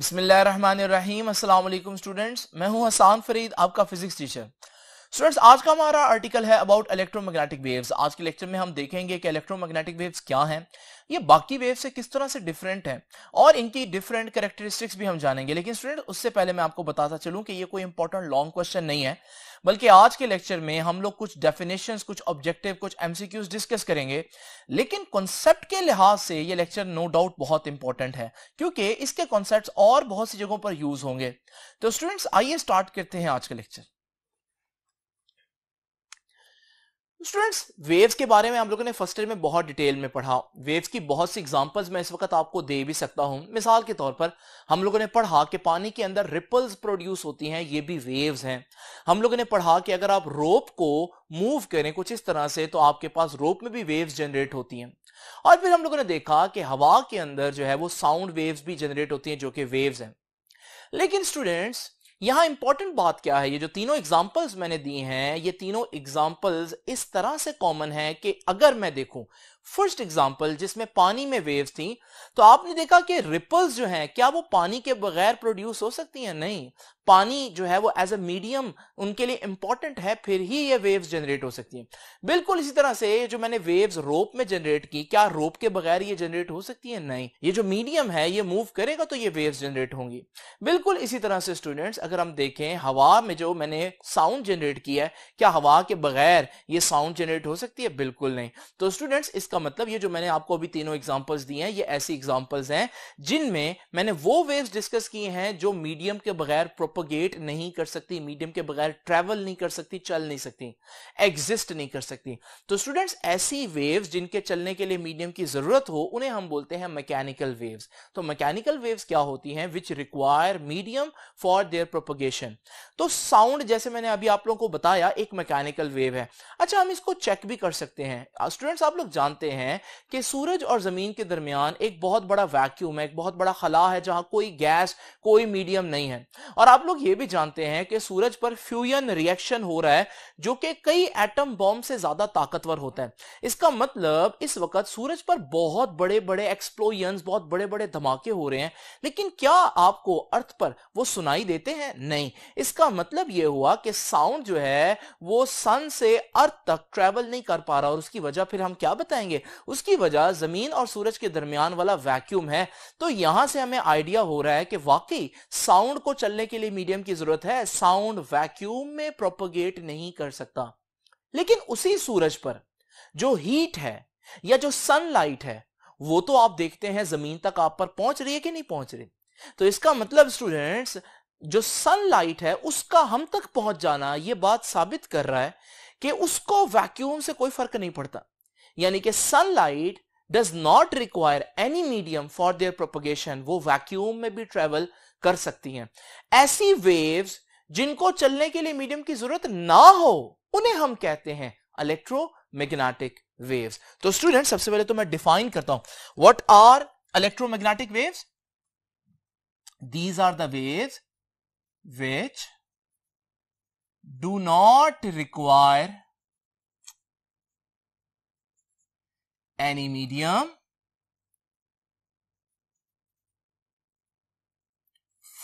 अस्सलाम वालेकुम स्टूडेंट्स मैं हूं हसान फरीद आपका फिजिक्स टीचर स्टूडेंट्स आज का हमारा आर्टिकल है अबाउट इलेक्ट्रोमैग्नेटिक वेव्स आज के लेक्चर में हम देखेंगे कि इलेक्ट्रोमैग्नेटिक वेव्स क्या हैं ये बाकी वेव से किस तरह से डिफरेंट है और इनकी डिफरेंट करेक्टरिस्टिक्स भी हम जानेंगे लेकिन स्टूडेंट उससे पहले मैं आपको बताता चलूं कि ये कोई इंपॉर्टेंट लॉन्ग क्वेश्चन नहीं है बल्कि आज के लेक्चर में हम लोग कुछ डेफिनेशन कुछ ऑब्जेक्टिव कुछ एमसीक्यूज डिस्कस करेंगे लेकिन कॉन्सेप्ट के लिहाज से ये लेक्चर नो डाउट बहुत इंपॉर्टेंट है क्योंकि इसके कॉन्सेप्ट और बहुत सी जगहों पर यूज होंगे तो स्टूडेंट्स आइए स्टार्ट करते हैं आज का लेक्चर स्टूडेंट्स वेव्स के बारे में हम लोगों ने फर्स्ट ईयर में बहुत डिटेल में पढ़ा वेव्स की बहुत सी एग्जांपल्स मैं इस वक्त आपको दे भी सकता हूं मिसाल के तौर पर हम लोगों ने पढ़ा कि पानी के अंदर रिपल्स प्रोड्यूस होती हैं ये भी वेव्स हैं हम लोगों ने पढ़ा कि अगर आप रोप को मूव करें कुछ इस तरह से तो आपके पास रोप में भी वेव्स जनरेट होती हैं और फिर हम लोगों ने देखा कि हवा के अंदर जो है वो साउंड वेव्स भी जनरेट होती हैं जो कि वेव्स हैं लेकिन स्टूडेंट्स यहां इंपॉर्टेंट बात क्या है ये जो तीनों एग्जाम्पल्स मैंने दी हैं ये तीनों एग्जाम्पल्स इस तरह से कॉमन है कि अगर मैं देखूं फर्स्ट एग्जाम्पल जिसमें पानी में वेव्स थी तो आपने देखा कि रिपल्स जो हैं क्या वो पानी के बगैर प्रोड्यूस हो सकती हैं नहीं पानी जो है वो एज अ मीडियम उनके लिए इंपॉर्टेंट है फिर ही ये वेव्स जनरेट हो सकती हैं बिल्कुल इसी तरह से जो मैंने वेव्स रोप में जनरेट की क्या रोप के बगैर ये जनरेट हो सकती है नहीं ये जो मीडियम है ये मूव करेगा तो ये वेव्स जनरेट होंगी बिल्कुल इसी तरह से स्टूडेंट्स अगर हम देखें हवा में जो मैंने साउंड जनरेट किया है क्या हवा के बगैर ये साउंड जनरेट हो सकती है बिल्कुल नहीं तो स्टूडेंट्स इस इसका मतलब ये जो मैंने आपको अभी तीनों एग्जांपल्स दिए हैं ये ऐसी एग्जांपल्स हैं जिनमें मैंने वो वेव्स डिस्कस किए हैं जो मीडियम के बगैर प्रोपोगेट नहीं कर सकती मीडियम के बगैर ट्रेवल नहीं कर सकती चल नहीं सकती एग्जिस्ट नहीं कर सकती तो स्टूडेंट्स ऐसी वेव्स जिनके चलने के लिए मीडियम की जरूरत हो उन्हें हम बोलते हैं मैकेनिकल वेव्स तो मैकेनिकल वेव्स क्या होती हैं which require medium for their propagation तो साउंड जैसे मैंने अभी आप लोगों को बताया एक मैकेनिकल वेव है अच्छा हम इसको चेक भी कर सकते हैं स्टूडेंट्स आप लोग जानते मानते हैं कि सूरज और ज़मीन के दरमियान एक बहुत बड़ा वैक्यूम है एक बहुत बड़ा खला है जहां कोई गैस कोई मीडियम नहीं है और आप लोग ये भी जानते हैं कि सूरज पर फ्यूजन रिएक्शन हो रहा है जो कि कई एटम बॉम्ब से ज़्यादा ताकतवर होता है इसका मतलब इस वक्त सूरज पर बहुत बड़े बड़े एक्सप्लोजन बहुत बड़े बड़े धमाके हो रहे हैं लेकिन क्या आपको अर्थ पर वो सुनाई देते हैं नहीं इसका मतलब यह हुआ कि साउंड जो है वो सन से अर्थ तक ट्रेवल नहीं कर पा रहा और उसकी वजह फिर हम क्या बताएंगे पाएंगे उसकी वजह जमीन और सूरज के दरमियान वाला वैक्यूम है तो यहां से हमें आइडिया हो रहा है कि वाकई साउंड को चलने के लिए मीडियम की जरूरत है साउंड वैक्यूम में प्रोपोगेट नहीं कर सकता लेकिन उसी सूरज पर जो हीट है या जो सनलाइट है वो तो आप देखते हैं जमीन तक आप पर पहुंच रही है कि नहीं पहुंच रही तो इसका मतलब स्टूडेंट्स जो सनलाइट है उसका हम तक पहुंच जाना ये बात साबित कर रहा है कि उसको वैक्यूम से कोई फर्क नहीं पड़ता यानी कि sunlight does not require any medium for their propagation वो वैक्यूम में भी ट्रेवल कर सकती हैं ऐसी वेव्स जिनको चलने के लिए मीडियम की जरूरत ना हो उन्हें हम कहते हैं इलेक्ट्रोमैग्नेटिक वेव्स तो स्टूडेंट सबसे पहले तो मैं डिफाइन करता हूं what are electromagnetic waves these are the waves which do not require any medium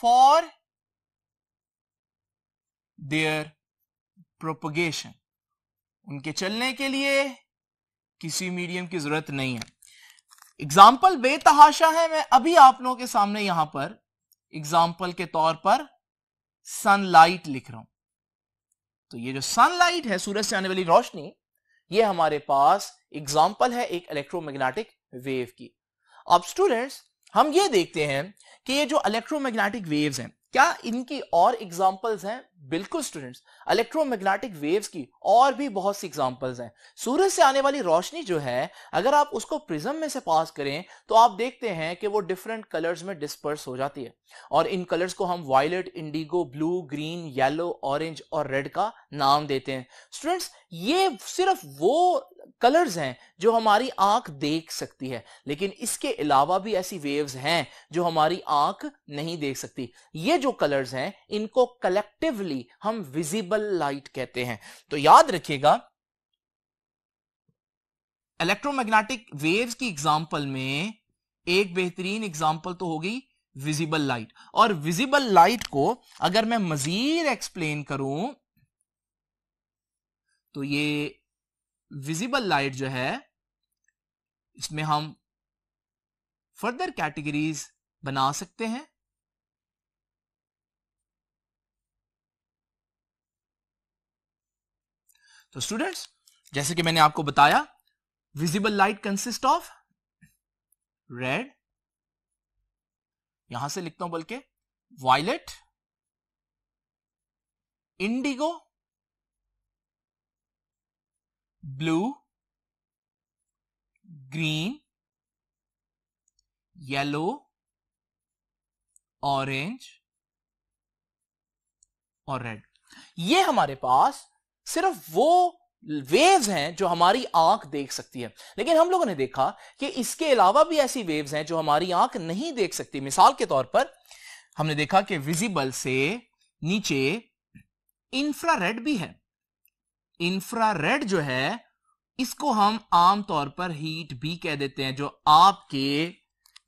for their propagation. उनके चलने के लिए किसी मीडियम की जरूरत नहीं है एग्जाम्पल बेतहाशा है मैं अभी आप लोगों के सामने यहां पर एग्जाम्पल के तौर पर सनलाइट लिख रहा हूं तो ये जो सनलाइट है सूरज से आने वाली रोशनी ये हमारे पास एग्जाम्पल है एक इलेक्ट्रोमैग्नेटिक वेव की अब स्टूडेंट्स हम ये देखते हैं कि ये जो इलेक्ट्रोमैग्नेटिक वेव्स हैं क्या इनकी और एग्जाम्पल्स हैं बिल्कुल स्टूडेंट्स इलेक्ट्रोमैग्नेटिक वेव्स की और भी बहुत सी एग्जाम्पल्स हैं सूरज से आने वाली रोशनी जो है अगर आप उसको प्रिज्म में से पास करें तो आप देखते हैं कि वो डिफरेंट कलर्स में डिस्पर्स हो जाती है और इन कलर्स को हम violet indigo blue green yellow orange और रेड का नाम देते हैं स्टूडेंट्स ये सिर्फ वो कलर्स हैं जो हमारी आंख देख सकती है लेकिन इसके अलावा भी ऐसी वेव्स हैं जो हमारी आंख नहीं देख सकती ये जो कलर्स हैं इनको कलेक्टिवली हम विजिबल लाइट कहते हैं तो याद रखिएगा इलेक्ट्रोमैग्नेटिक वेव्स की एग्जांपल में एक बेहतरीन एग्जांपल तो होगी विजिबल लाइट और विजिबल लाइट को अगर मैं मजीद एक्सप्लेन करूं तो ये विजिबल लाइट जो है इसमें हम फर्दर कैटेगरीज बना सकते हैं तो स्टूडेंट्स जैसे कि मैंने आपको बताया visible light consist of red यहां से लिखता हूं बल्कि violet indigo blue green yellow orange और रेड ये हमारे पास सिर्फ वो वेव्स हैं जो हमारी आंख देख सकती है लेकिन हम लोगों ने देखा कि इसके अलावा भी ऐसी वेव्स हैं जो हमारी आंख नहीं देख सकती मिसाल के तौर पर हमने देखा कि विजिबल से नीचे इंफ्रारेड भी है इंफ्रारेड जो है इसको हम आमतौर पर हीट भी कह देते हैं जो आपके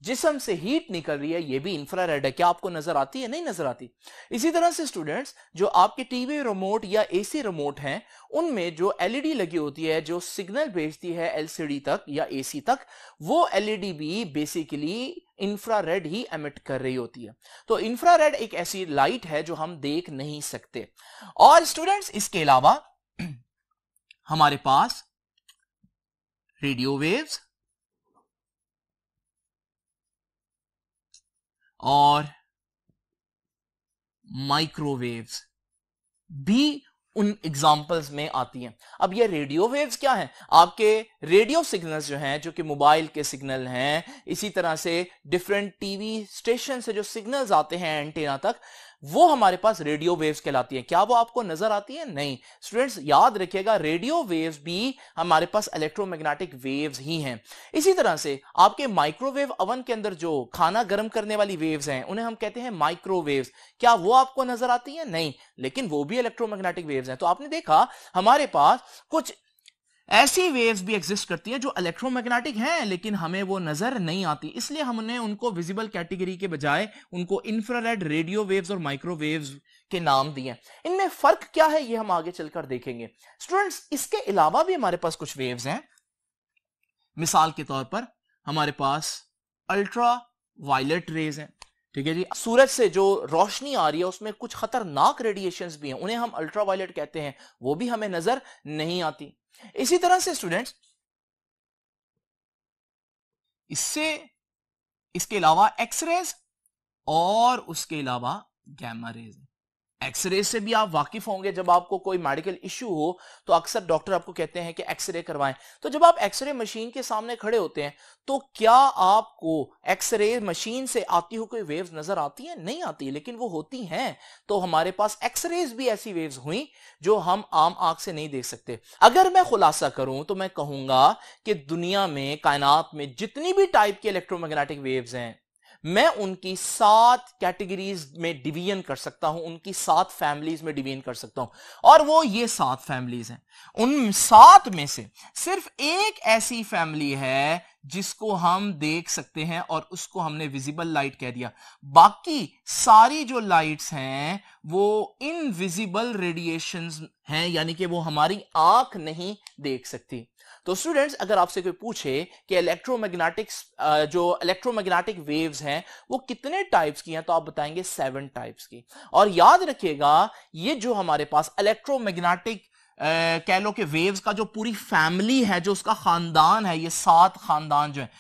जिसम से हीट निकल रही है ये भी इंफ्रारेड है क्या आपको नजर आती है नहीं नजर आती इसी तरह से स्टूडेंट्स जो आपके टीवी रिमोट या एसी रिमोट हैं उनमें जो एलईडी e लगी होती है जो सिग्नल भेजती है एलसीडी तक या एसी तक वो एलईडी e भी बेसिकली इंफ्रारेड ही एमिट कर रही होती है तो इंफ्रारेड एक ऐसी लाइट है जो हम देख नहीं सकते और स्टूडेंट्स इसके अलावा हमारे पास रेडियो वेव्स और माइक्रोवेव्स भी उन एग्जाम्पल्स में आती हैं अब ये रेडियो वेव्स क्या हैं आपके रेडियो सिग्नल्स जो हैं जो कि मोबाइल के सिग्नल हैं इसी तरह से डिफरेंट टीवी स्टेशन से जो सिग्नल्स आते हैं एंटीना तक वो हमारे पास रेडियो वेव्स कहलाती है क्या वो आपको नजर आती है नहीं स्टूडेंट्स याद रखिएगा रेडियो वेव्स भी हमारे पास इलेक्ट्रोमैग्नेटिक वेव्स ही हैं इसी तरह से आपके माइक्रोवेव अवन के अंदर जो खाना गर्म करने वाली वेव्स हैं उन्हें हम कहते हैं माइक्रोवेव क्या वो आपको नजर आती है नहीं लेकिन वो भी इलेक्ट्रोमैग्नेटिक वेव्स हैं तो आपने देखा हमारे पास कुछ ऐसी वेव्स भी एग्जिस्ट करती है जो इलेक्ट्रोमैग्नेटिक हैं लेकिन हमें वो नजर नहीं आती इसलिए हमने उनको विजिबल कैटेगरी के बजाय उनको इंफ्रारेड रेडियो वेव्स और माइक्रोवेव्स के नाम दिए इनमें फर्क क्या है ये हम आगे चलकर देखेंगे स्टूडेंट्स इसके अलावा भी हमारे पास कुछ वेव्स हैं मिसाल के तौर पर हमारे पास अल्ट्रा वायलेट रेज हैं ठीक है जी सूरज से जो रोशनी आ रही है उसमें कुछ खतरनाक रेडिएशंस भी हैं उन्हें हम अल्ट्रावायलेट कहते हैं वो भी हमें नजर नहीं आती इसी तरह से स्टूडेंट्स इससे इसके अलावा एक्स रेज और उसके अलावा गैमा रेज एक्सरे से भी आप वाकिफ होंगे जब आपको कोई मेडिकल इश्यू हो तो अक्सर डॉक्टर आपको कहते हैं कि एक्सरे करवाएं तो जब आप एक्सरे मशीन के सामने खड़े होते हैं तो क्या आपको एक्सरे मशीन से आती हुई कोई वेव्स नजर आती हैं नहीं आती लेकिन वो होती हैं तो हमारे पास एक्सरेज भी ऐसी वेव्स हुई जो हम आम आंख से नहीं देख सकते अगर मैं खुलासा करूं तो मैं कहूंगा कि दुनिया में कायनात में जितनी भी टाइप की इलेक्ट्रोमैग्नेटिक वेव्स हैं मैं उनकी सात कैटेगरीज में डिवीजन कर सकता हूं उनकी सात फैमिलीज में डिवीजन कर सकता हूं और वो ये सात फैमिलीज हैं उन सात में से सिर्फ एक ऐसी फैमिली है जिसको हम देख सकते हैं और उसको हमने विजिबल लाइट कह दिया बाकी सारी जो लाइट्स हैं वो इनविजिबल रेडिएशंस हैं यानी कि वो हमारी आंख नहीं देख सकती तो स्टूडेंट्स अगर आपसे कोई पूछे कि इलेक्ट्रोमैग्नेटिक्स जो इलेक्ट्रोमैग्नेटिक वेव्स हैं वो कितने टाइप्स की हैं तो आप बताएंगे सेवन टाइप्स की और याद रखिएगा ये जो हमारे पास इलेक्ट्रोमैग्नेटिक कह लो कि वेव्स का जो पूरी फैमिली है जो उसका खानदान है ये सात खानदान जो है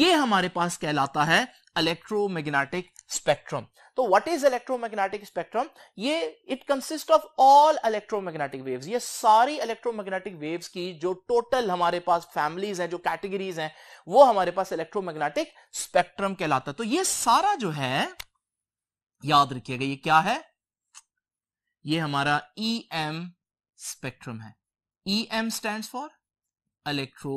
ये हमारे पास कहलाता है इलेक्ट्रोमैग्नेटिक स्पेक्ट्रम तो व्हाट इज इलेक्ट्रोमैग्नेटिक स्पेक्ट्रम ये it consist of all electromagnetic waves ये सारी इलेक्ट्रोमैग्नेटिक वेव्स की जो टोटल हमारे पास फैमिलीज हैं जो कैटेगरीज हैं वो हमारे पास इलेक्ट्रोमैग्नेटिक स्पेक्ट्रम कहलाता है तो ये सारा जो है याद रखिएगा ये क्या है ये हमारा ई एम स्पेक्ट्रम है E M stand for electro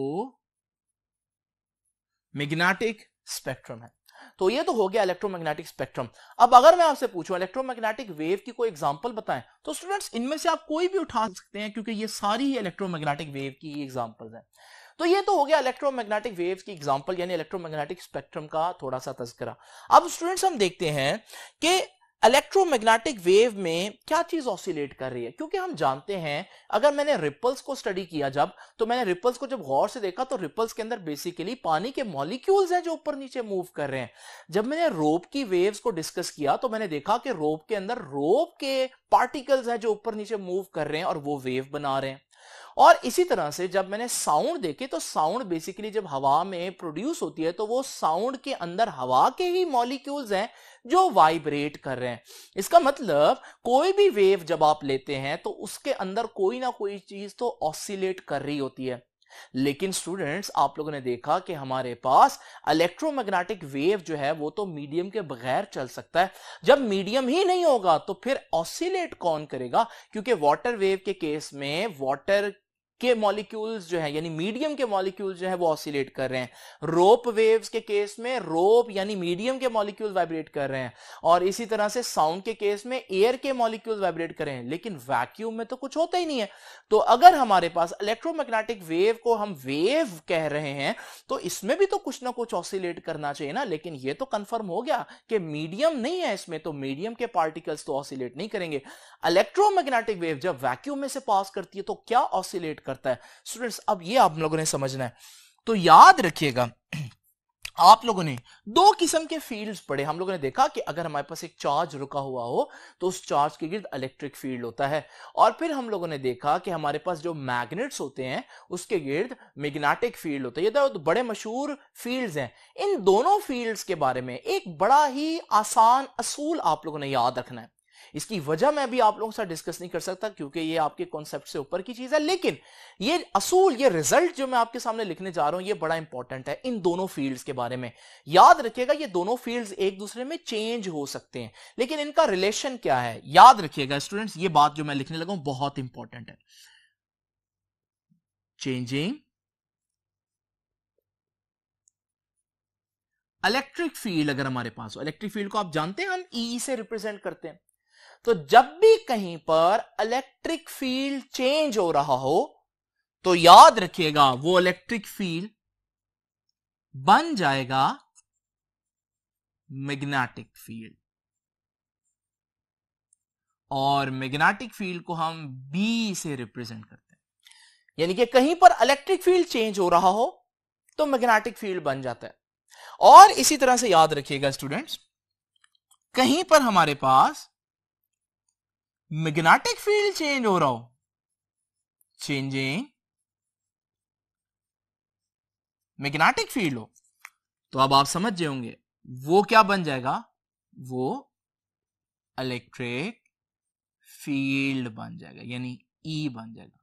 magnetic spectrum है तो ये तो हो गया इलेक्ट्रोमैग्नेटिक स्पेक्ट्रम अब अगर मैं आपसे पूछूं इलेक्ट्रोमैग्नेटिक वेव की कोई एग्जांपल बताएं तो स्टूडेंट्स इनमें से आप कोई भी उठा सकते हैं क्योंकि ये सारी ही इलेक्ट्रोमैग्नेटिक वेव की एग्जाम्पल है तो ये तो हो गया इलेक्ट्रोमैग्नेटिक वेव की एग्जाम्पल यानी इलेक्ट्रोमैग्नेटिक स्पेक्ट्रम का थोड़ा सा तस्करा अब स्टूडेंट्स हम देखते हैं कि इलेक्ट्रोमैग्नेटिक वेव में क्या चीज ऑसिलेट कर रही है क्योंकि हम जानते हैं अगर मैंने रिपल्स को स्टडी किया जब तो मैंने रिपल्स को जब गौर से देखा तो रिपल्स के अंदर बेसिकली पानी के मॉलिक्यूल्स हैं जो ऊपर नीचे मूव कर रहे हैं जब मैंने रोप की वेव्स को डिस्कस किया तो मैंने देखा कि रोप के अंदर रोप के पार्टिकल्स हैं जो ऊपर नीचे मूव कर रहे हैं और वो वेव बना रहे हैं और इसी तरह से जब मैंने साउंड देखे तो साउंड बेसिकली जब हवा में प्रोड्यूस होती है तो वो साउंड के अंदर हवा के ही मॉलिक्यूल्स हैं जो वाइब्रेट कर रहे हैं इसका मतलब कोई भी वेव जब आप लेते हैं तो उसके अंदर कोई ना कोई चीज तो ऑसिलेट कर रही होती है लेकिन स्टूडेंट्स आप लोगों ने देखा कि हमारे पास इलेक्ट्रोमैग्नेटिक वेव जो है वो तो मीडियम के बगैर चल सकता है जब मीडियम ही नहीं होगा तो फिर ऑसिलेट कौन करेगा क्योंकि वाटर वेव के केस में वाटर के मॉलिक्यूल्स जो है यानी मीडियम के मॉलिक्यूल्स जो है वो ऑसिलेट कर रहे हैं रोप वेव्स के केस में रोप यानी मीडियम के मॉलिक्यूल वाइब्रेट कर रहे हैं और इसी तरह से साउंड के केस में एयर के मॉलिक्यूल वाइब्रेट कर रहे हैं लेकिन वैक्यूम में तो कुछ होता ही नहीं है तो अगर हमारे पास इलेक्ट्रोमैग्नेटिक वेव को हम वेव कह रहे हैं तो इसमें भी तो कुछ ना कुछ ऑसिलेट करना चाहिए ना लेकिन ये तो कंफर्म हो गया कि मीडियम नहीं है इसमें तो मीडियम के पार्टिकल्स तो ऑसिलेट नहीं करेंगे इलेक्ट्रोमैग्नेटिक वेव जब वैक्यूम में से पास करती है तो क्या ऑसिलेट कर करता है स्टूडेंट्स अब ये आप लोगों ने समझना है तो याद रखिएगा आप लोगों ने दो किस्म के फील्ड्स पढ़े हम लोगों ने देखा कि अगर हमारे पास एक चार्ज रुका हुआ हो तो उस चार्ज के गिर्द इलेक्ट्रिक फील्ड होता है और फिर हम लोगों ने देखा कि हमारे पास जो मैग्नेट्स होते हैं उसके गिर्द मैग्नेटिक फील्ड होता है ये तो बड़े मशहूर फील्ड्स हैं इन दोनों फील्ड्स के बारे में एक बड़ा ही आसान असूल आप लोगों ने याद रखना है इसकी वजह मैं भी आप लोगों से डिस्कस नहीं कर सकता क्योंकि ये आपके कॉन्सेप्ट से ऊपर की चीज है लेकिन ये असूल ये रिजल्ट जो मैं आपके सामने लिखने जा रहा हूं ये बड़ा इंपॉर्टेंट है इन दोनों फील्ड्स के बारे में याद रखिएगा ये दोनों फील्ड्स एक दूसरे में चेंज हो सकते हैं लेकिन इनका रिलेशन क्या है याद रखिएगा स्टूडेंट्स ये बात जो मैं लिखने लगा बहुत इंपॉर्टेंट है चेंजिंग इलेक्ट्रिक फील्ड अगर हमारे पास हो इलेक्ट्रिक फील्ड को आप जानते हैं हम ई e से रिप्रेजेंट करते हैं तो जब भी कहीं पर इलेक्ट्रिक फील्ड चेंज हो रहा हो तो याद रखिएगा वो इलेक्ट्रिक फील्ड बन जाएगा मैग्नेटिक फील्ड और मैग्नेटिक फील्ड को हम बी से रिप्रेजेंट करते हैं यानी कि कहीं पर इलेक्ट्रिक फील्ड चेंज हो रहा हो तो मैग्नेटिक फील्ड बन जाता है और इसी तरह से याद रखिएगा स्टूडेंट्स कहीं पर हमारे पास मैग्नेटिक फील्ड चेंज हो रहा हो चेंजिंग मैग्नेटिक फील्ड हो तो अब आप समझ गए होंगे वो क्या बन जाएगा वो इलेक्ट्रिक फील्ड बन जाएगा यानी ई e बन जाएगा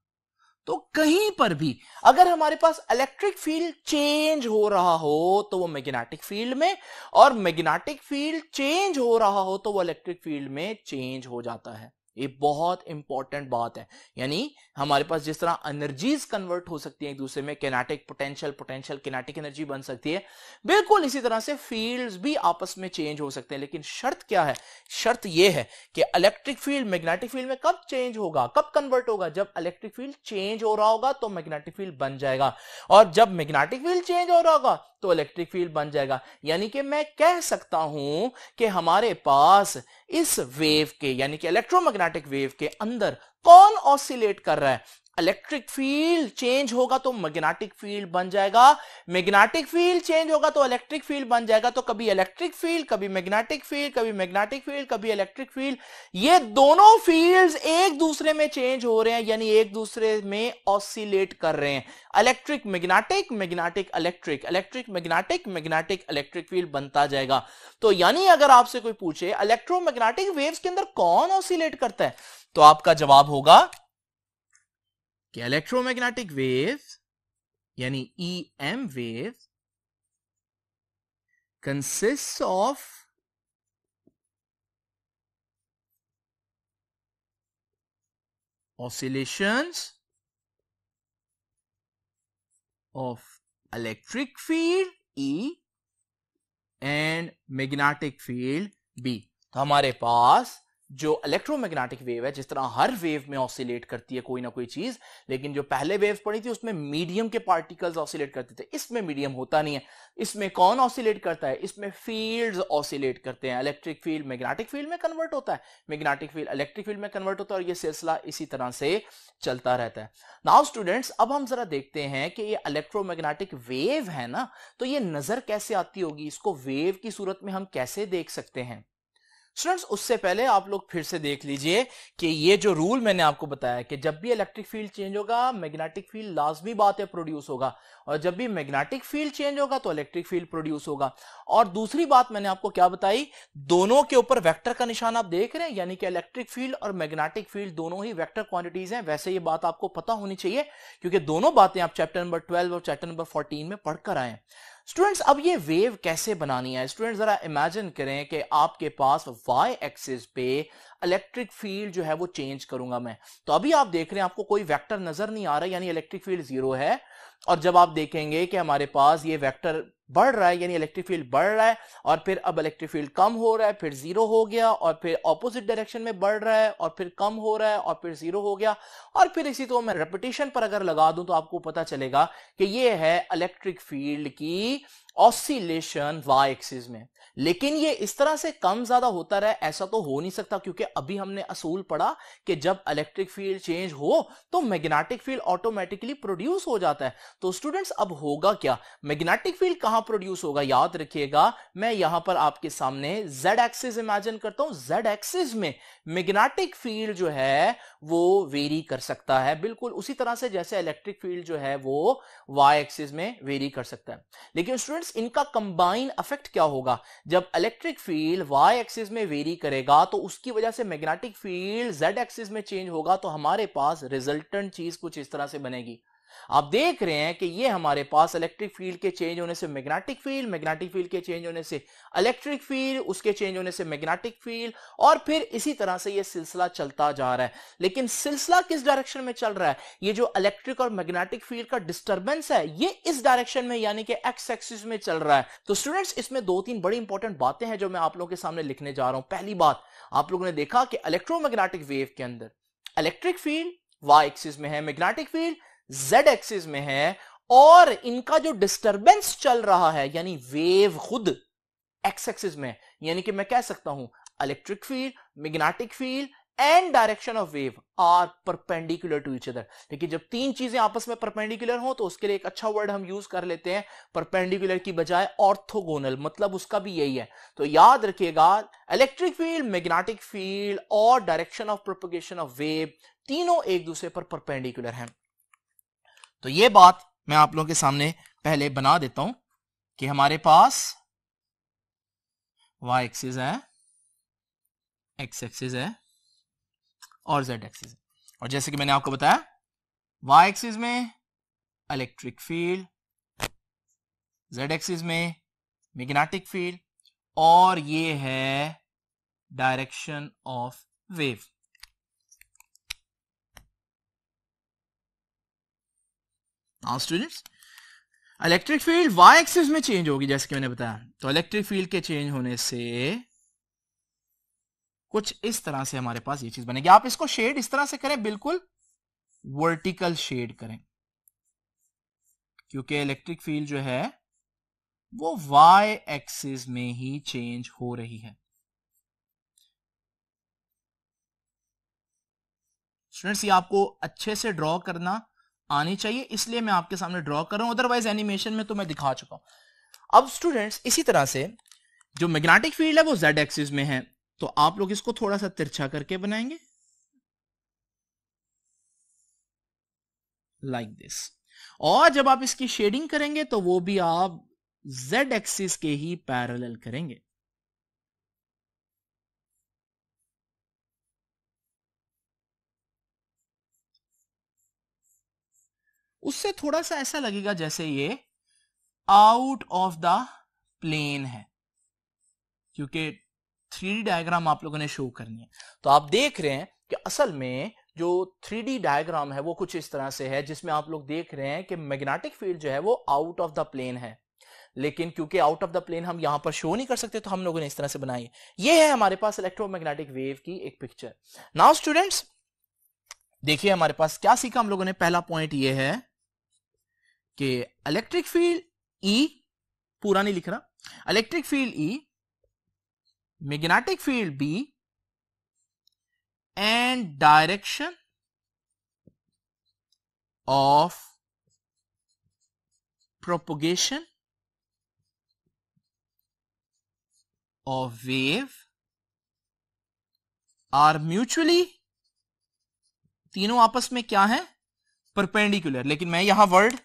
तो कहीं पर भी अगर हमारे पास इलेक्ट्रिक फील्ड चेंज हो रहा हो तो वो मैग्नेटिक फील्ड में और मैग्नेटिक फील्ड चेंज हो रहा हो तो वो इलेक्ट्रिक फील्ड में चेंज हो जाता है ये बहुत इंपॉर्टेंट बात है यानी हमारे पास जिस तरह एनर्जीज कन्वर्ट हो सकती है एक दूसरे में kinetic potential potential kinetic energy बन सकती है बिल्कुल इसी तरह से फील्ड्स भी आपस में चेंज हो सकते हैं लेकिन शर्त क्या है शर्त यह है कि इलेक्ट्रिक फील्ड मैग्नेटिक फील्ड में कब चेंज होगा कब कन्वर्ट होगा जब इलेक्ट्रिक फील्ड चेंज हो रहा होगा तो मैग्नेटिक फील्ड बन जाएगा और जब मैग्नेटिक फील्ड चेंज हो रहा होगा तो इलेक्ट्रिक फील्ड बन जाएगा यानी कि मैं कह सकता हूं कि हमारे पास इस वेव के यानी कि इलेक्ट्रोमैग्नेटिक वेव के अंदर कौन ऑसिलेट कर रहा है इलेक्ट्रिक फील्ड चेंज होगा तो मैग्नेटिक फील्ड बन जाएगा मैग्नेटिक फील्ड चेंज होगा तो इलेक्ट्रिक फील्ड बन जाएगा तो कभी इलेक्ट्रिक फील्ड कभी मैग्नेटिक फील्ड कभी मैग्नेटिक फील्ड कभी इलेक्ट्रिक फील्ड ये दोनों फील्ड्स एक दूसरे में चेंज हो रहे हैं यानी एक दूसरे में ऑसिलेट कर रहे हैं electric magnetic magnetic electric electric magnetic magnetic electric field बनता जाएगा तो यानी अगर आपसे कोई पूछे इलेक्ट्रोमैग्नेटिक वेव्स के अंदर कौन ऑसिलेट करता है तो आपका जवाब होगा कि इलेक्ट्रोमैग्नेटिक वेव्स यानी E M wave consist of oscillations of electric field E and magnetic field B. तो हमारे पास जो इलेक्ट्रोमैग्नेटिक वेव है जिस तरह हर वेव में ऑसिलेट करती है कोई ना कोई चीज लेकिन जो पहले वेव पड़ी थी उसमें मीडियम के पार्टिकल्स ऑसिलेट करते थे इसमें मीडियम होता नहीं है इसमें कौन ऑसिलेट करता है इसमें फील्ड्स ऑसिलेट करते हैं इलेक्ट्रिक फील्ड मैग्नेटिक फील्ड में कन्वर्ट होता है मैग्नेटिक फील्ड इलेक्ट्रिक फील्ड में कन्वर्ट होता है और ये सिलसिला इसी तरह से चलता रहता है नाउ स्टूडेंट्स अब हम जरा देखते हैं कि ये इलेक्ट्रोमैग्नेटिक वेव है ना तो ये नजर कैसे आती होगी इसको वेव की सूरत में हम कैसे देख सकते हैं स्टूडेंट्स उससे पहले आप लोग फिर से देख लीजिए कि ये जो रूल मैंने आपको बताया कि जब भी इलेक्ट्रिक फील्ड चेंज होगा मैग्नेटिक फील्ड लाजमी बात है प्रोड्यूस होगा और जब भी मैग्नेटिक फील्ड चेंज होगा तो इलेक्ट्रिक फील्ड प्रोड्यूस होगा और दूसरी बात मैंने आपको क्या बताई दोनों के ऊपर वैक्टर का निशान आप देख रहे हैं यानी कि इलेक्ट्रिक फील्ड और मैग्नेटिक फील्ड दोनों ही वैक्टर क्वान्टिटीज हैं वैसे ये बात आपको पता होनी चाहिए क्योंकि दोनों बातें आप चैप्टर नंबर ट्वेल्व और चैप्टर नंबर फोर्टीन में पढ़कर आए स्टूडेंट्स अब ये वेव कैसे बनानी है स्टूडेंट्स जरा इमेजिन करें कि आपके पास वाई एक्सिस पे इलेक्ट्रिक फील्ड जो है वो चेंज करूंगा मैं तो अभी आप देख रहे हैं आपको कोई वेक्टर नजर नहीं आ रहा यानी इलेक्ट्रिक फील्ड जीरो है और जब आप देखेंगे कि हमारे पास ये वेक्टर बढ़ रहा है यानी इलेक्ट्रिक फील्ड बढ़ रहा है और फिर अब इलेक्ट्रिक फील्ड कम हो रहा है फिर जीरो हो गया और फिर ऑपोजिट डायरेक्शन में बढ़ रहा है और फिर कम हो रहा है और फिर जीरो हो गया और फिर इसी तो मैं रेपिटेशन पर अगर लगा दूं तो आपको पता चलेगा कि ये है इलेक्ट्रिक फील्ड की ऑसिलेशन वाई एक्सिस में लेकिन ये इस तरह से कम ज्यादा होता रहे ऐसा तो हो नहीं सकता क्योंकि अभी हमने असूल पढ़ा कि जब इलेक्ट्रिक फील्ड चेंज हो तो मैग्नेटिक फील्ड ऑटोमेटिकली प्रोड्यूस हो जाता है तो स्टूडेंट्स अब होगा क्या मैग्नेटिक फील्ड कहां प्रोड्यूस होगा याद रखिएगा मैं यहां पर आपके सामने जेड एक्सिस इमेजिन करता हूं जेड एक्सिस में मैग्नेटिक फील्ड जो है वो वेरी कर सकता है बिल्कुल उसी तरह से जैसे इलेक्ट्रिक फील्ड जो है वो वाई एक्सिस में वेरी कर सकता है लेकिन स्टूडेंट्स इनका कंबाइन अफेक्ट क्या होगा जब इलेक्ट्रिक फील्ड वाई एक्सिस में वेरी करेगा तो उसकी वजह से मैग्नेटिक फील्ड जेड एक्सिस में चेंज होगा तो हमारे पास रिजल्टेंट चीज कुछ इस तरह से बनेगी आप देख रहे हैं कि ये हमारे पास इलेक्ट्रिक फील्ड के चेंज होने से मैग्नेटिक फील्ड मैग्नेटिक फील्ड के चेंज होने से इलेक्ट्रिक फील्ड उसके चेंज होने से मैग्नेटिक फील्ड और फिर इसी तरह से ये सिलसिला चलता जा रहा है लेकिन सिलसिला किस डायरेक्शन में चल रहा है ये जो इलेक्ट्रिक और मैग्नेटिक फील्ड का डिस्टर्बेंस है ये इस डायरेक्शन में यानी कि एक्स एक्सिस में चल रहा है तो स्टूडेंट्स इसमें दो तीन बड़ी इंपॉर्टेंट बातें हैं जो मैं आप लोगों के सामने लिखने जा रहा हूं पहली बात आप लोगों ने देखा कि इलेक्ट्रोमैग्नेटिक वेव के अंदर इलेक्ट्रिक फील्ड वाई एक्सिस में है मैग्नेटिक फील्ड जेड एक्सिस में है और इनका जो डिस्टरबेंस चल रहा है यानी वेव खुद एक्स एक्सिस में यानी कि मैं कह सकता हूं electric field magnetic field and direction of wave are perpendicular to each other लेकिन जब तीन चीजें आपस में परपेंडिकुलर हो तो उसके लिए एक अच्छा वर्ड हम यूज कर लेते हैं परपेंडिकुलर की बजाय ऑर्थोगोनल मतलब उसका भी यही है तो याद रखिएगा इलेक्ट्रिक फील्ड मैग्नेटिक फील्ड और direction of propagation of wave तीनों एक दूसरे पर परपेंडिकुलर हैं तो ये बात मैं आप लोगों के सामने पहले बना देता हूं कि हमारे पास y एक्सिस है x एक्सिस है और z एक्सिस है और जैसे कि मैंने आपको बताया y एक्सिस में इलेक्ट्रिक फील्ड z एक्सिस में मैग्नेटिक फील्ड और ये है direction of wave now students electric field Y axis में चेंज होगी जैसे कि मैंने बताया तो इलेक्ट्रिक फील्ड के चेंज होने से कुछ इस तरह से हमारे पास ये चीज बनेगी आप इसको शेड इस तरह से करें बिल्कुल वर्टिकल शेड करें क्योंकि इलेक्ट्रिक फील्ड जो है वो y एक्सिस में ही चेंज हो रही है स्टूडेंट्स ये आपको अच्छे से ड्रॉ करना आनी चाहिए इसलिए मैं आपके सामने ड्रॉ कर रहा हूं अदरवाइज एनिमेशन में तो मैं दिखा चुका हूं अब स्टूडेंट्स इसी तरह से जो मैग्नेटिक फील्ड है वो जेड एक्सिस में है तो आप लोग इसको थोड़ा सा तिरछा करके बनाएंगे लाइक like दिस और जब आप इसकी शेडिंग करेंगे तो वो भी आप जेड एक्सिस के ही पैरेलल करेंगे उससे थोड़ा सा ऐसा लगेगा जैसे ये आउट ऑफ द प्लेन है क्योंकि थ्री डायग्राम आप लोगों ने शो करनी है तो आप देख रहे हैं कि असल में जो थ्री डायग्राम है वो कुछ इस तरह से है जिसमें आप लोग देख रहे हैं कि मैग्नेटिक फील्ड जो है वो आउट ऑफ द प्लेन है लेकिन क्योंकि आउट ऑफ द प्लेन हम यहां पर शो नहीं कर सकते तो हम लोगों ने इस तरह से बनाई ये है हमारे पास इलेक्ट्रोमैग्नेटिक वेव की एक पिक्चर नाउ स्टूडेंट्स देखिए हमारे पास क्या सीखा हम लोगों ने पहला पॉइंट ये है कि इलेक्ट्रिक फील्ड ई पूरा नहीं लिख रहा electric field E magnetic field B and direction of propagation of wave are mutually तीनों आपस में क्या है परपेंडिकुलर लेकिन मैं यहां वर्ड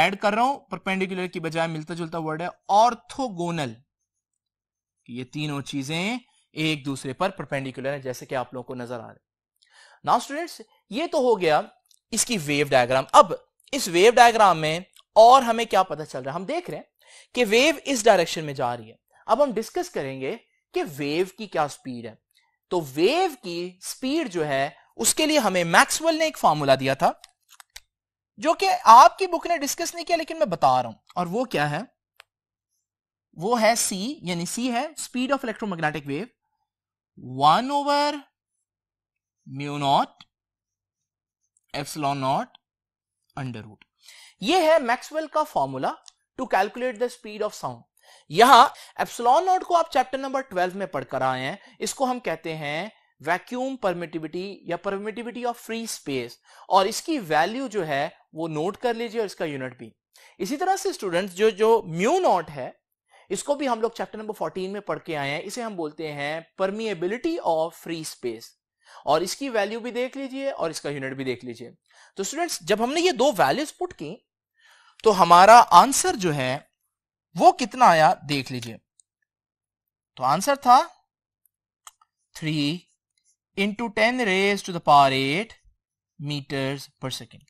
ऐड कर रहा हूं परपेंडिकुलर की बजाय मिलता जुलता वर्ड है ऑर्थोगोनल ये तीनों चीजें एक दूसरे पर परपेंडिकुलर है जैसे कि आप लोगों को नजर आ रहे नाउ स्टूडेंट्स ये तो हो गया इसकी वेव डायग्राम अब इस वेव डायग्राम में और हमें क्या पता चल रहा है हम देख रहे हैं कि वेव इस डायरेक्शन में जा रही है अब हम डिस्कस करेंगे कि वेव की क्या स्पीड है तो वेव की स्पीड जो है उसके लिए हमें मैक्सवेल ने एक फॉर्मूला दिया था जो कि आपकी बुक ने डिस्कस नहीं किया लेकिन मैं बता रहा हूं और वो क्या है वो है सी यानी सी है speed of electromagnetic wave one over mu naught epsilon naught under root ये है मैक्सवेल का formula to calculate the speed of sound यहां एप्सलॉन नॉट को आप चैप्टर नंबर ट्वेल्व में पढ़कर आए हैं इसको हम कहते हैं वैक्यूम परमिटिविटी या परमिटिविटी ऑफ फ्री स्पेस और इसकी वैल्यू जो है वो नोट कर लीजिए और इसका यूनिट भी इसी तरह से स्टूडेंट्स जो जो म्यू नॉट है इसको भी हम लोग चैप्टर नंबर 14 में पढ़ के आए हैं इसे हम बोलते हैं परमिएबिलिटी ऑफ फ्री स्पेस और इसकी वैल्यू भी देख लीजिए और इसका यूनिट भी देख लीजिए तो स्टूडेंट्स जब हमने ये दो वैल्यूज पुट की तो हमारा आंसर जो है वो कितना आया देख लीजिए तो आंसर था three into ten raise to the power eight metres पर सेकेंड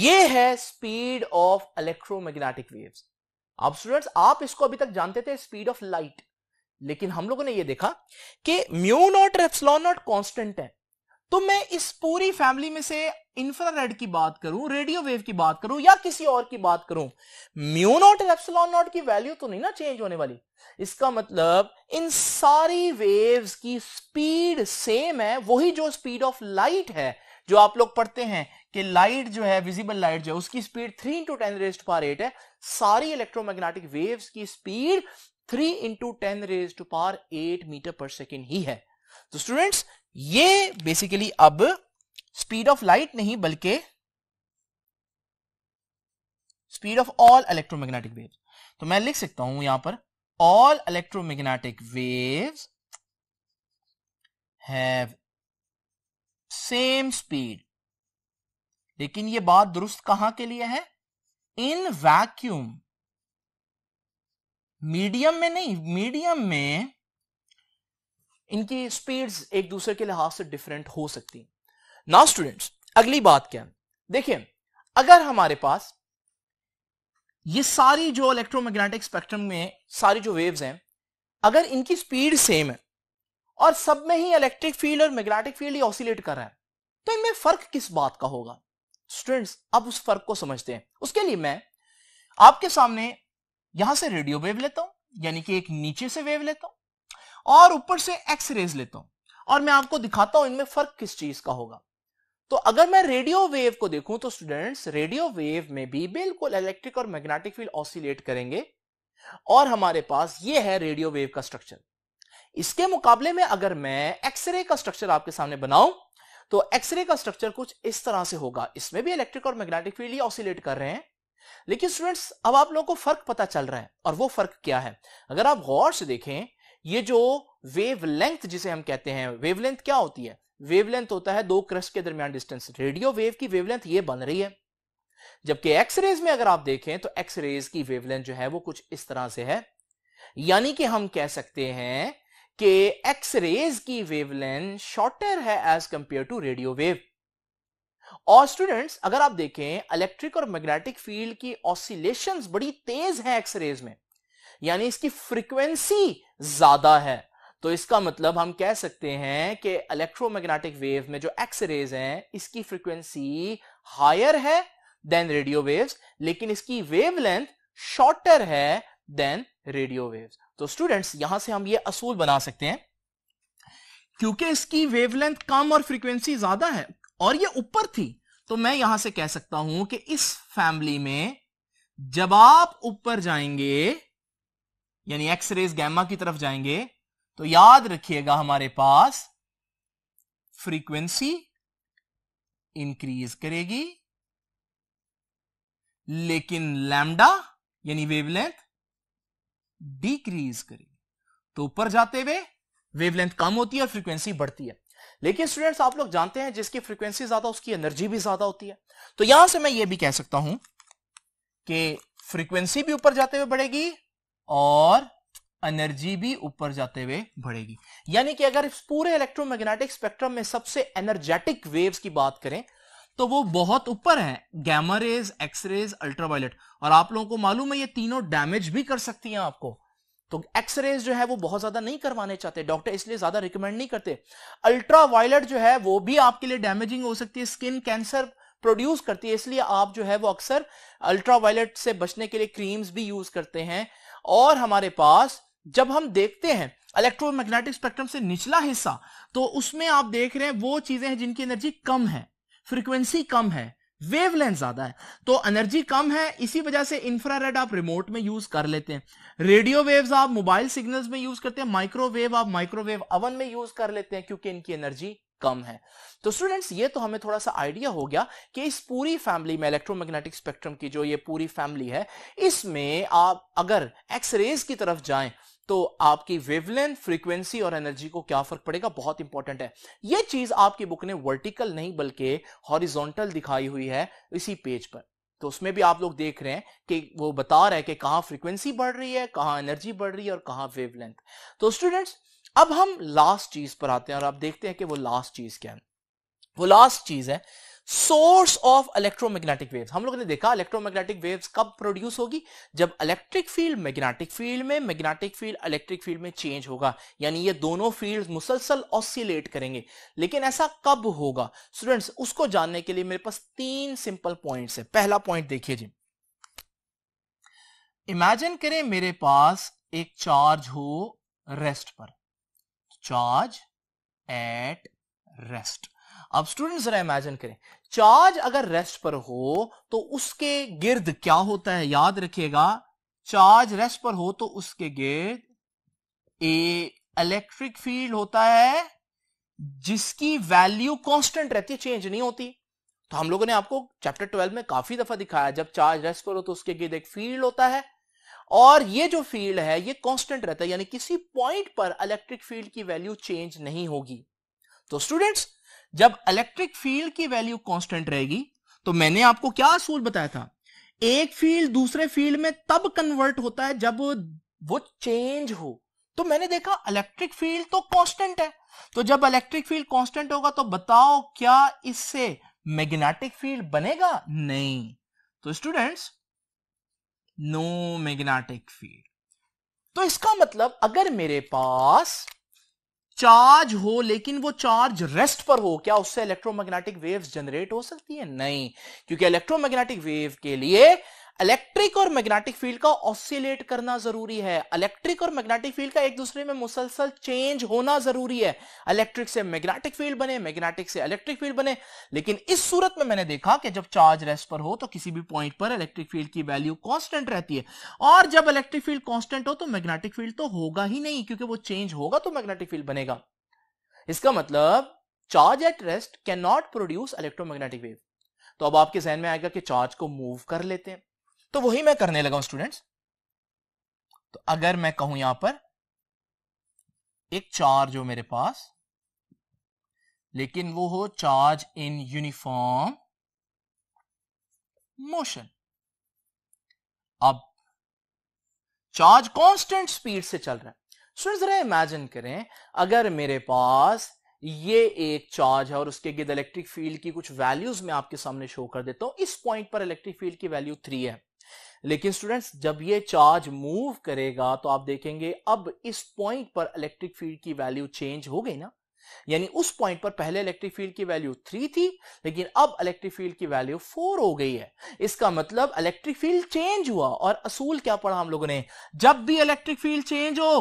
ये है स्पीड ऑफ इलेक्ट्रोमैग्नेटिक वेव्स आप स्टूडेंट्स आप इसको अभी तक जानते थे स्पीड ऑफ लाइट लेकिन हम लोगों ने ये देखा कि mu naught epsilon naught constant है तो मैं इस पूरी फैमिली में से इंफ्रारेड की बात करूं रेडियो वेव की बात करूं या किसी और की बात करूं म्यू नॉट एप्सिलॉन नॉट की वैल्यू तो नहीं ना चेंज होने वाली इसका मतलब इन सारी वेव्स की स्पीड सेम है वही जो स्पीड ऑफ लाइट है जो आप लोग पढ़ते हैं कि लाइट जो है विजिबल लाइट जो है उसकी speed three into ten raise to power eight है सारी इलेक्ट्रोमैग्नेटिक वेव्स की speed three into ten raise to power eight metre पर सेकेंड ही है तो स्टूडेंट्स ये बेसिकली अब स्पीड ऑफ लाइट नहीं बल्कि speed of all electromagnetic wave तो मैं लिख सकता हूं यहां पर all electromagnetic waves have same speed लेकिन ये बात दुरुस्त कहां के लिए है इन वैक्यूम मीडियम में नहीं मीडियम में इनकी स्पीड्स एक दूसरे के लिहाज से डिफरेंट हो सकती हैं नाउ स्टूडेंट्स अगली बात क्या देखिए अगर हमारे पास ये सारी जो इलेक्ट्रोमैग्नेटिक स्पेक्ट्रम में सारी जो वेव्स हैं अगर इनकी स्पीड सेम है और सब में ही इलेक्ट्रिक फील्ड और मैग्नेटिक फील्ड ही ऑसिलेट कर रहा है तो इनमें फर्क किस बात का होगा स्टूडेंट्स अब उस फर्क को समझते हैं उसके लिए मैं आपके सामने यहां से रेडियो वेव लेता हूं यानी कि एक नीचे से वेव लेता हूं और ऊपर से एक्स रेज लेता हूं और मैं आपको दिखाता हूं इनमें फर्क किस चीज का होगा तो अगर मैं रेडियो वेव को देखूं तो स्टूडेंट्स रेडियो वेव में भी बिल्कुल इलेक्ट्रिक और मैग्नेटिक फील्ड ऑसिलेट करेंगे और हमारे पास ये है रेडियो वेव का स्ट्रक्चर इसके मुकाबले में अगर मैं एक्सरे का स्ट्रक्चर आपके सामने बनाऊं तो एक्सरे का स्ट्रक्चर कुछ इस तरह से होगा इसमें भी इलेक्ट्रिक और मैग्नेटिक फील्ड ही ऑसिलेट कर रहे हैं लेकिन स्टूडेंट्स अब आप लोगों को फर्क पता चल रहा है और वो फर्क क्या है अगर आप गौर से देखें ये जो वेवलेंथ जिसे हम कहते हैं वेवलेंथ क्या होती है वेवलेंथ होता है दो क्रस्ट के दरमियान डिस्टेंस रेडियो वेव की वेवलेंथ ये बन रही है जबकि एक्सरेज में अगर आप देखें तो एक्सरेज की वेवलेंथ जो है वो कुछ इस तरह से है यानी कि हम कह सकते हैं कि एक्सरेज की वेवलेंथ शॉर्टर है as compare to radio wave और स्टूडेंट्स अगर आप देखें इलेक्ट्रिक और मैग्नेटिक फील्ड की ऑसिलेशंस बड़ी तेज है एक्सरेज में यानी इसकी फ्रीक्वेंसी ज्यादा है तो इसका मतलब हम कह सकते हैं कि इलेक्ट्रोमैग्नेटिक वेव में जो एक्स रेज हैं इसकी फ्रीक्वेंसी हायर है देन रेडियो वेव्स लेकिन इसकी वेवलेंथ शॉर्टर है देन रेडियो वेव्स तो स्टूडेंट्स यहां से हम ये असूल बना सकते हैं क्योंकि इसकी वेवलेंथ कम और फ्रीक्वेंसी ज्यादा है और ये ऊपर थी तो मैं यहां से कह सकता हूं कि इस फैमिली में जब आप ऊपर जाएंगे यानी एक्स रेज गैमा की तरफ जाएंगे तो याद रखिएगा हमारे पास फ्रीक्वेंसी इंक्रीज करेगी लेकिन लैम्डा यानी वेवलेंथ डिक्रीज करेगी तो ऊपर जाते हुए वेवलेंथ कम होती है और फ्रीक्वेंसी बढ़ती है लेकिन स्टूडेंट्स आप लोग जानते हैं जिसकी फ्रीक्वेंसी ज्यादा उसकी एनर्जी भी ज्यादा होती है तो यहां से मैं यह भी कह सकता हूं कि फ्रीक्वेंसी भी ऊपर जाते हुए बढ़ेगी और एनर्जी भी ऊपर जाते हुए बढ़ेगी यानी कि अगर इस पूरे इलेक्ट्रोमैग्नेटिक स्पेक्ट्रम में सबसे एनर्जेटिक वेव्स की बात करें तो वो बहुत ऊपर है गैमा रेज एक्सरेज अल्ट्रावायलेट और आप लोगों को मालूम है ये तीनों डैमेज भी कर सकती हैं आपको तो एक्सरेज जो है वो बहुत ज्यादा नहीं करवाने चाहते डॉक्टर इसलिए ज्यादा रिकमेंड नहीं करते अल्ट्रावायलेट जो है वो भी आपके लिए डैमेजिंग हो सकती है स्किन कैंसर प्रोड्यूस करती है इसलिए आप जो है वो अक्सर अल्ट्रावायलेट से बचने के लिए क्रीम्स भी यूज करते हैं और हमारे पास जब हम देखते हैं इलेक्ट्रोमैग्नेटिक स्पेक्ट्रम से निचला हिस्सा तो उसमें आप देख रहे हैं वो चीजें हैं जिनकी एनर्जी कम है फ्रीक्वेंसी कम है वेवलेंथ ज्यादा है तो एनर्जी कम है इसी वजह से इंफ्रारेड आप रिमोट में यूज कर लेते हैं रेडियो वेव्स आप मोबाइल सिग्नल्स में यूज करते हैं माइक्रोवेव आप माइक्रोवेव अवन में यूज कर लेते हैं क्योंकि इनकी एनर्जी कम है तो स्टूडेंट्स ये तो हमें थोड़ा सा आइडिया हो गया कि इस पूरी फैमिली में इलेक्ट्रोमैग्नेटिक स्पेक्ट्रम की जो ये पूरी फैमिली है इसमें आप अगर एक्सरेज की तरफ जाएं तो आपकी वेवलेंथ फ्रीक्वेंसी और एनर्जी को क्या फर्क पड़ेगा बहुत इंपॉर्टेंट है ये चीज आपकी बुक ने वर्टिकल नहीं बल्कि हॉरिजॉन्टल दिखाई हुई है इसी पेज पर तो उसमें भी आप लोग देख रहे हैं कि वो बता रहा है कि कहां फ्रीक्वेंसी बढ़ रही है कहां एनर्जी बढ़ रही है और कहां वेवलेंथ तो स्टूडेंट्स अब हम लास्ट चीज पर आते हैं और आप देखते हैं कि वो लास्ट चीज क्या है वो लास्ट चीज है सोर्स ऑफ इलेक्ट्रोमैग्नेटिक वेव्स हम लोगों ने देखा इलेक्ट्रोमैग्नेटिक वेव्स कब प्रोड्यूस होगी जब इलेक्ट्रिक फील्ड मैग्नेटिक फील्ड में मैग्नेटिक फील्ड इलेक्ट्रिक फील्ड में चेंज होगा यानी ये दोनों फील्ड मुसलसल ऑसिलेट करेंगे लेकिन ऐसा कब होगा स्टूडेंट्स उसको जानने के लिए मेरे पास तीन सिंपल पॉइंट है पहला पॉइंट देखिए जी इमेजिन करें मेरे पास एक चार्ज हो रेस्ट पर चार्ज एट रेस्ट अब स्टूडेंट जरा इमेजिन करें चार्ज अगर रेस्ट पर हो तो उसके गिर्द क्या होता है याद रखिएगा चार्ज रेस्ट पर हो तो उसके गिर्द एक इलेक्ट्रिक फील्ड होता है जिसकी वैल्यू कांस्टेंट रहती है चेंज नहीं होती तो हम लोगों ने आपको चैप्टर ट्वेल्व में काफी दफा दिखाया जब चार्ज रेस्ट पर हो तो उसके गिर्द एक फील्ड होता है और ये जो फील्ड है ये कांस्टेंट रहता है यानी किसी पॉइंट पर इलेक्ट्रिक फील्ड की वैल्यू चेंज नहीं होगी तो स्टूडेंट्स जब इलेक्ट्रिक फील्ड की वैल्यू कांस्टेंट रहेगी तो मैंने आपको क्या असूल बताया था एक फील्ड दूसरे फील्ड में तब कन्वर्ट होता है जब वो चेंज हो तो मैंने देखा इलेक्ट्रिक फील्ड तो कॉन्स्टेंट है तो जब इलेक्ट्रिक फील्ड कॉन्स्टेंट होगा तो बताओ क्या इससे मैग्नेटिक फील्ड बनेगा नहीं तो स्टूडेंट्स नो मैग्नेटिक फील्ड तो इसका मतलब अगर मेरे पास चार्ज हो लेकिन वो चार्ज रेस्ट पर हो क्या उससे इलेक्ट्रोमैग्नेटिक वेव्स जनरेट हो सकती है नहीं क्योंकि इलेक्ट्रोमैग्नेटिक वेव के लिए इलेक्ट्रिक और मैग्नेटिक फील्ड का ऑसिलेट करना जरूरी है इलेक्ट्रिक और मैग्नेटिक फील्ड का एक दूसरे में मुसलसल चेंज होना जरूरी है इलेक्ट्रिक से मैग्नेटिक फील्ड बने मैग्नेटिक से इलेक्ट्रिक फील्ड बने लेकिन इस सूरत में मैंने देखा कि जब चार्ज रेस्ट पर हो तो किसी भी पॉइंट पर इलेक्ट्रिक फील्ड की वैल्यू कॉन्स्टेंट रहती है और जब इलेक्ट्रिक फील्ड कॉन्स्टेंट हो तो मैग्नेटिक फील्ड तो होगा ही नहीं क्योंकि वो चेंज होगा तो मैग्नेटिक फील्ड बनेगा इसका मतलब charge at rest can not produce electromagnetic wave तो अब आपके जहन में आएगा कि चार्ज को मूव कर लेते हैं तो वही मैं करने लगा हूं स्टूडेंट्स तो अगर मैं कहूं यहां पर एक चार्ज हो मेरे पास लेकिन वो हो चार्ज इन यूनिफॉर्म मोशन अब चार्ज कांस्टेंट स्पीड से चल रहा है सुन जरा इमेजिन करें अगर मेरे पास ये एक चार्ज है और उसके गिद इलेक्ट्रिक फील्ड की कुछ वैल्यूज मैं आपके सामने शो कर देता हूं इस पॉइंट पर इलेक्ट्रिक फील्ड की वैल्यू थ्री है लेकिन स्टूडेंट्स जब ये चार्ज मूव करेगा तो आप देखेंगे अब इस पॉइंट पर इलेक्ट्रिक फील्ड की वैल्यू चेंज हो गई ना यानी उस पॉइंट पर पहले इलेक्ट्रिक फील्ड की वैल्यू थ्री थी लेकिन अब इलेक्ट्रिक फील्ड की वैल्यू फोर हो गई है इसका मतलब इलेक्ट्रिक फील्ड चेंज हुआ और असूल क्या पढ़ा हम लोगों ने जब भी इलेक्ट्रिक फील्ड चेंज हो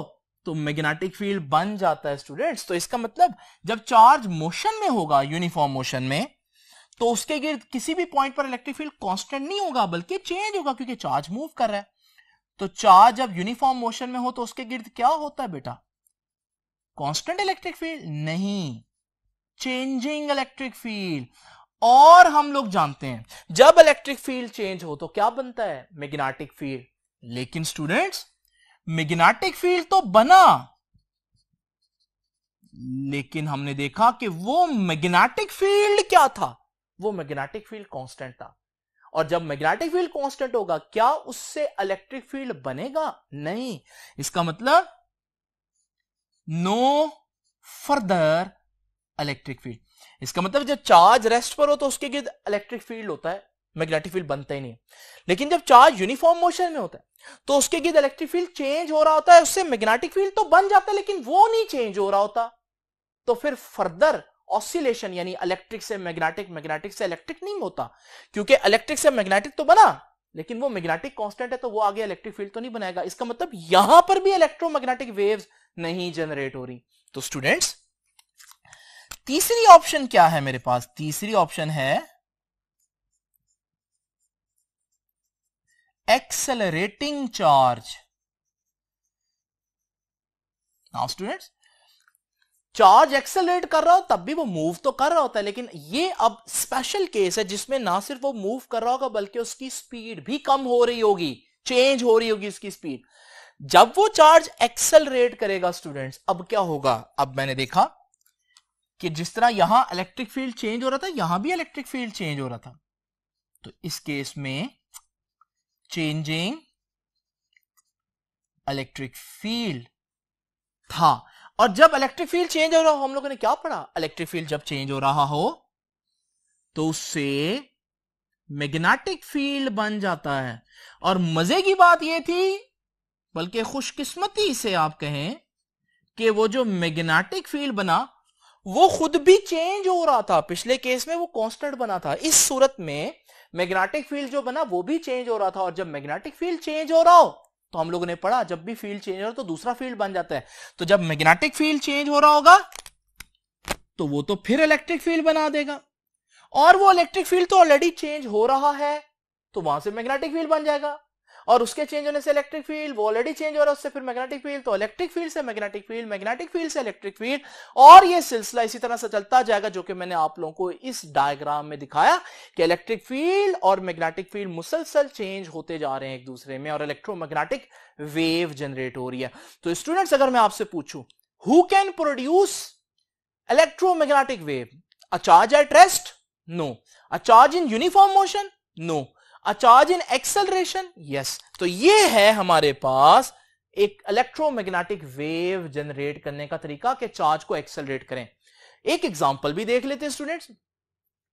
तो मैग्नेटिक फील्ड बन जाता है स्टूडेंट्स तो इसका मतलब जब चार्ज मोशन में होगा यूनिफॉर्म मोशन में तो उसके गिर्द किसी भी पॉइंट पर इलेक्ट्रिक फील्ड कांस्टेंट नहीं होगा बल्कि चेंज होगा क्योंकि चार्ज मूव कर रहा है तो चार्ज जब यूनिफॉर्म मोशन में हो तो उसके गिर्द क्या होता है बेटा कांस्टेंट इलेक्ट्रिक फील्ड नहीं चेंजिंग इलेक्ट्रिक फील्ड और हम लोग जानते हैं जब इलेक्ट्रिक फील्ड चेंज हो तो क्या बनता है मैग्नेटिक फील्ड लेकिन स्टूडेंट्स मैग्नेटिक फील्ड तो बना लेकिन हमने देखा कि वो मैग्नेटिक फील्ड क्या था वो मैग्नेटिक फील्ड कांस्टेंट था और जब मैग्नेटिक फील्ड कांस्टेंट होगा क्या उससे इलेक्ट्रिक फील्ड बनेगा नहीं इसका मतलब नो फर्दर इलेक्ट्रिक फील्ड इसका मतलब जब चार्ज रेस्ट पर हो तो उसके गिर्द इलेक्ट्रिक फील्ड होता है मैग्नेटिक फील्ड बनता ही नहीं लेकिन जब चार्ज यूनिफॉर्म मोशन में होता है तो उसके गिर्द इलेक्ट्रिक फील्ड चेंज हो रहा होता है उससे मैग्नेटिक फील्ड तो बन जाता है लेकिन वो नहीं चेंज हो रहा होता तो फिर फर्दर ऑसिलेशन यानी इलेक्ट्रिक से मैग्नेटिक मैग्नेटिक से इलेक्ट्रिक नहीं होता क्योंकि इलेक्ट्रिक से मैग्नेटिक तो बना लेकिन वो मैग्नेटिक कांस्टेंट है तो वो आगे इलेक्ट्रिक फील्ड तो नहीं बनाएगा इसका मतलब यहां पर भी इलेक्ट्रोमैग्नेटिक वेव्स नहीं जनरेट हो रही तो स्टूडेंट्स तीसरी ऑप्शन क्या है मेरे पास तीसरी ऑप्शन है accelerating charge now students charge accelerate कर रहा हो तब भी वो मूव तो कर रहा होता है लेकिन ये अब स्पेशल केस है जिसमें ना सिर्फ वो मूव कर रहा होगा बल्कि उसकी स्पीड भी कम हो रही होगी चेंज हो रही होगी उसकी स्पीड जब वो चार्ज एक्सेलरेट करेगा स्टूडेंट्स अब क्या होगा अब मैंने देखा कि जिस तरह यहां इलेक्ट्रिक फील्ड चेंज हो रहा था यहां भी इलेक्ट्रिक फील्ड चेंज हो रहा था तो इस केस में चेंजिंग इलेक्ट्रिक फील्ड था और जब इलेक्ट्रिक फील्ड चेंज हो रहा हो हम लोगों ने क्या पढ़ा इलेक्ट्रिक फील्ड जब चेंज हो रहा हो तो उससे मैग्नेटिक फील्ड बन जाता है और मजे की बात यह थी बल्कि खुशकिस्मती से आप कहें कि वो जो मैग्नेटिक फील्ड बना वो खुद भी चेंज हो रहा था पिछले केस में वो कांस्टेंट बना था इस सूरत में मैग्नेटिक फील्ड जो बना वो भी चेंज हो रहा था और जब मैग्नेटिक फील्ड चेंज हो रहा हो तो हम लोगों ने पढ़ा जब भी फील्ड चेंज हो रहा तो दूसरा फील्ड बन जाता है तो जब मैग्नेटिक फील्ड चेंज हो रहा होगा तो वो तो फिर इलेक्ट्रिक फील्ड बना देगा और वो इलेक्ट्रिक फील्ड तो ऑलरेडी चेंज हो रहा है तो वहां से मैग्नेटिक फील्ड बन जाएगा और उसके चेंज होने से इलेक्ट्रिक फील्ड वो ऑलरेडी चेंज हो रहा है उससे फिर मैग्नेटिक फील्ड तो इलेक्ट्रिक फील्ड से मैग्नेटिक फील्ड मैग्नेटिक फील्ड से इलेक्ट्रिक फील्ड और ये सिलसिला इसी तरह से चलता जाएगा जो कि मैंने आप लोगों को इस डायग्राम में दिखाया कि इलेक्ट्रिक फील्ड और मैग्नेटिक फील्ड मुसलसल चेंज होते जा रहे हैं एक दूसरे में और इलेक्ट्रोमैग्नेटिक वेव जनरेट हो रही है तो स्टूडेंट्स अगर मैं आपसे पूछू who can produce electromagnetic wave a charge at rest no a in uniform motion no no a charge in acceleration yes तो ये है हमारे पास एक इलेक्ट्रोमैग्नेटिक वेव जनरेट करने का तरीका कि चार्ज को एक्सेलरेट करें एक एग्जांपल भी देख लेते हैं स्टूडेंट्स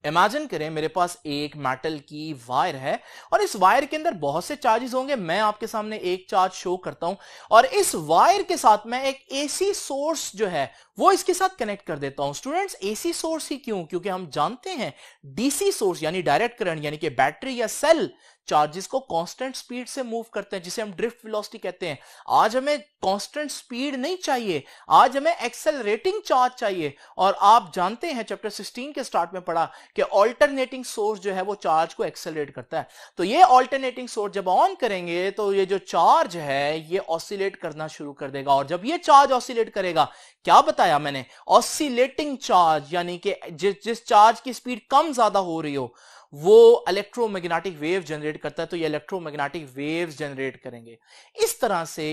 इमेजिन करें मेरे पास एक मेटल की वायर है और इस वायर के अंदर बहुत से चार्जेस होंगे मैं आपके सामने एक चार्ज शो करता हूं और इस वायर के साथ मैं एक एसी सोर्स जो है वो इसके साथ कनेक्ट कर देता हूं स्टूडेंट्स एसी सोर्स ही क्यों क्योंकि हम जानते हैं डीसी सोर्स यानी डायरेक्ट करंट यानी कि बैटरी या सेल चार्जेस को कांस्टेंट स्पीड से मूव करते हैं जिसे हम ड्रिफ्ट वेलोसिटी कहते हैं आज हमें कांस्टेंट स्पीड नहीं चाहिए आज हमें एक्सेलरेटिंग चार्ज चाहिए और आप जानते हैं चैप्टर 16 के स्टार्ट में पढ़ा कि अल्टरनेटिंग सोर्स जो है वो चार्ज को एक्सेलरेट करता है तो ये अल्टरनेटिंग सोर्स जब ऑन करेंगे तो ये जो चार्ज है ये ऑसिलेट करना शुरू कर देगा और जब ये चार्ज ऑसिलेट करेगा क्या बताया मैंने ऑसिलेटिंग चार्ज यानी कि जिस जिस चार्ज की स्पीड कम ज्यादा हो रही हो वो इलेक्ट्रोमैग्नेटिक वेव जनरेट करता है तो ये इलेक्ट्रोमैग्नेटिक वेव्स जनरेट करेंगे इस तरह से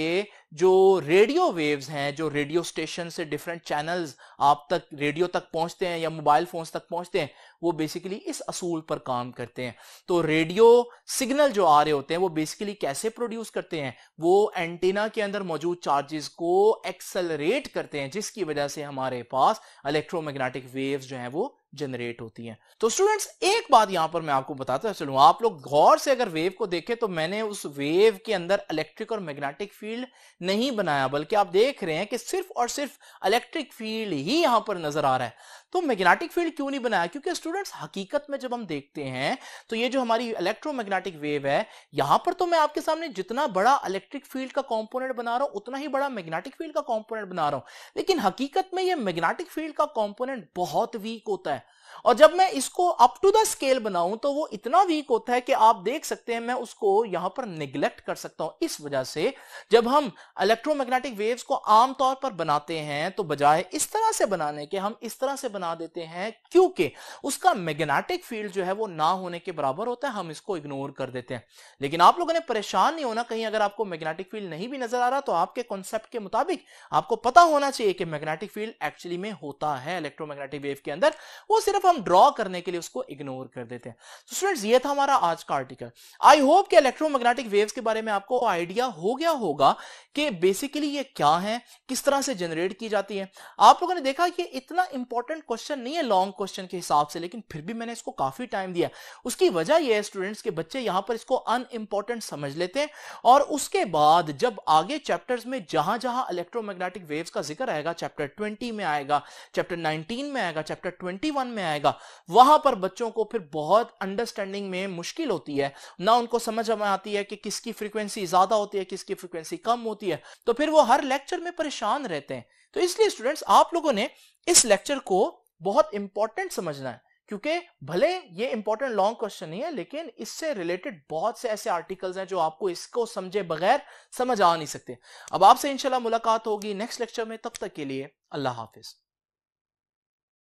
जो रेडियो वेव्स हैं जो रेडियो स्टेशन से डिफरेंट चैनल्स आप तक रेडियो तक पहुंचते हैं या मोबाइल फोन्स तक पहुंचते हैं वो बेसिकली इस असूल पर काम करते हैं तो रेडियो सिग्नल जो आ रहे होते हैं वो बेसिकली कैसे प्रोड्यूस करते हैं वो एंटीना के अंदर मौजूद चार्जेस को एक्सेलरेट करते हैं जिसकी वजह से हमारे पास इलेक्ट्रोमैग्नेटिक वेव्स जो हैं वो जनरेट होती हैं तो स्टूडेंट्स एक बात यहां पर मैं आपको बताता चलूँ आप लोग गौर से अगर वेव को देखें तो मैंने उस वेव के अंदर इलेक्ट्रिक और मैग्नेटिक फील्ड नहीं बनाया बल्कि आप देख रहे हैं कि सिर्फ और सिर्फ इलेक्ट्रिक फील्ड ही यहां पर नजर आ रहा है तो मैग्नेटिक फील्ड क्यों नहीं बनाया क्योंकि स्टूडेंट्स हकीकत में जब हम देखते हैं तो ये जो हमारी इलेक्ट्रोमैग्नेटिक वेव है यहां पर तो मैं आपके सामने जितना बड़ा इलेक्ट्रिक फील्ड का कॉम्पोनेंट बना रहा हूं उतना ही बड़ा मैग्नेटिक फील्ड का कॉम्पोनेट बना रहा हूं लेकिन हकीकत में यह मैग्नेटिक फील्ड का कॉम्पोनेंट बहुत वीक होता है और जब मैं इसको अप टू द स्केल बनाऊं तो वो इतना वीक होता है कि आप देख सकते हैं मैं उसको यहां पर निग्लेक्ट कर सकता हूं इस वजह से जब हम इलेक्ट्रोमैग्नेटिक वेव्स को आमतौर पर बनाते हैं तो बजाय इस तरह से बनाने के हम इस तरह से बना देते हैं क्योंकि उसका मैग्नेटिक फील्ड जो है वो ना होने के बराबर होता है हम इसको इग्नोर कर देते हैं लेकिन आप लोगों ने परेशान नहीं होना कहीं अगर आपको मैग्नेटिक फील्ड नहीं भी नजर आ रहा तो आपके कॉन्सेप्ट के मुताबिक आपको पता होना चाहिए कि मैग्नेटिक फील्ड एक्चुअली में होता है इलेक्ट्रोमैग्नेटिक वेव के अंदर वो सिर्फ हम ड्रॉ करने के लिए उसको इग्नोर कर देते हैं तो स्टूडेंट्स ये था हमारा आज का आर्टिकल आई होप कि इलेक्ट्रोमैग्नेटिक वेव्स के बारे में आपको आइडिया हो गया होगा कि बेसिकली ये क्या है किस तरह से जनरेट की जाती है आप लोगों ने देखा कि इतना इंपॉर्टेंट क्वेश्चन नहीं है लॉन्ग क्वेश्चन के हिसाब से लेकिन फिर भी मैंने इसको काफी टाइम दिया उसकी वजह यह है स्टूडेंट्स के बच्चे यहां पर इसको अनइम्पॉर्टेंट समझ लेते हैं और उसके बाद जब आगे चैप्टर्स में जहां जहां इलेक्ट्रोमैग्नेटिक वेव्स का जिक्र आएगा चैप्टर ट्वेंटी में आएगा चैप्टर नाइनटीन में आएगा चैप्टर 21 में आएगा वहां पर बच्चों को फिर बहुत अंडरस्टैंडिंग में मुश्किल होती है ना उनको समझ में आती है कि किसकी फ्रीक्वेंसी ज्यादा होती है किसकी फ्रीक्वेंसी कम होती है तो फिर वो हर लेक्चर में परेशान रहते हैं तो इसलिए स्टूडेंट्स आप लोगों ने इस लेक्चर को बहुत इंपॉर्टेंट समझना है क्योंकि भले ये इंपॉर्टेंट लॉन्ग क्वेश्चन नहीं है लेकिन इससे रिलेटेड बहुत से ऐसे आर्टिकल्स हैं जो आपको इसको समझे बगैर समझ आ नहीं सकते अब आपसे इंशाल्लाह मुलाकात होगी नेक्स्ट लेक्चर में तब तक के लिए अल्लाह हाफिज़